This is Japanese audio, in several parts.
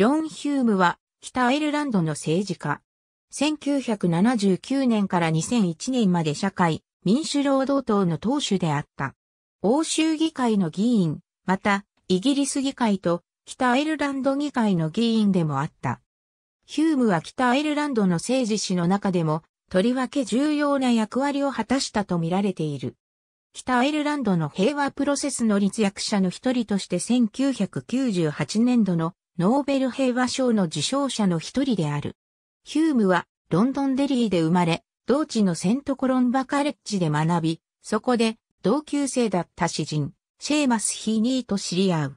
ジョン・ヒュームは北アイルランドの政治家。1979年から2001年まで社会民主労働党の党首であった。欧州議会の議員、またイギリス議会と北アイルランド議会の議員でもあった。ヒュームは北アイルランドの政治史の中でも、とりわけ重要な役割を果たしたと見られている。北アイルランドの平和プロセスの立役者の一人として1998年度のノーベル平和賞の受賞者の一人である。ヒュームはロンドンデリーで生まれ、同地のセントコロンバカレッジで学び、そこで同級生だった詩人、シェーマス・ヒーニーと知り合う。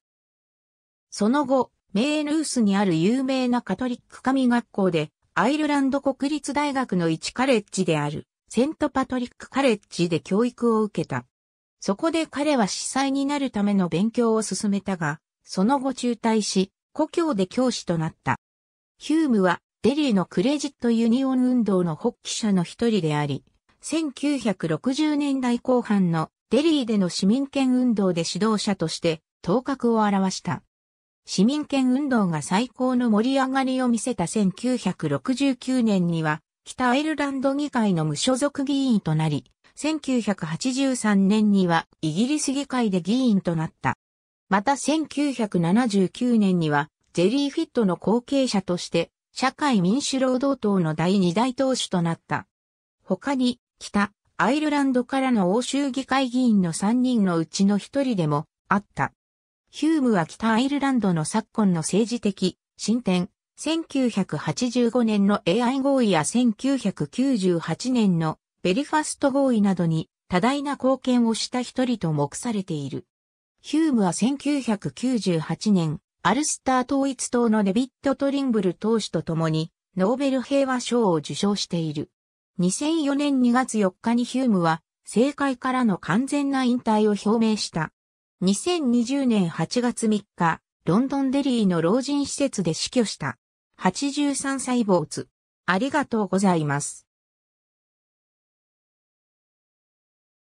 その後、メーヌースにある有名なカトリック神学校で、アイルランド国立大学の一カレッジである、セントパトリックカレッジで教育を受けた。そこで彼は司祭になるための勉強を進めたが、その後中退し、故郷で教師となった。ヒュームはデリーのクレジットユニオン運動の発起者の一人であり、1960年代後半のデリーでの市民権運動で指導者として頭角を現した。市民権運動が最高の盛り上がりを見せた1969年には、北アイルランド議会の無所属議員となり、1983年にはイギリス議会で議員となった。また1979年にはジェリーフィットの後継者として、社会民主労働党の第二大党首となった。他に、北、アイルランドからの欧州議会議員の3人のうちの1人でも、あった。ヒュームは北アイルランドの昨今の政治的、進展、1985年の AI 合意や1998年のベリファスト合意などに多大な貢献をした一人と目されている。ヒュームは1998年、アルスター統一党のネビット・トリンブル党首と共に、ノーベル平和賞を受賞している。2004年2月4日にヒュームは、政界からの完全な引退を表明した。2020年8月3日、ロンドンデリーの老人施設で死去した。83歳坊主。ありがとうございます。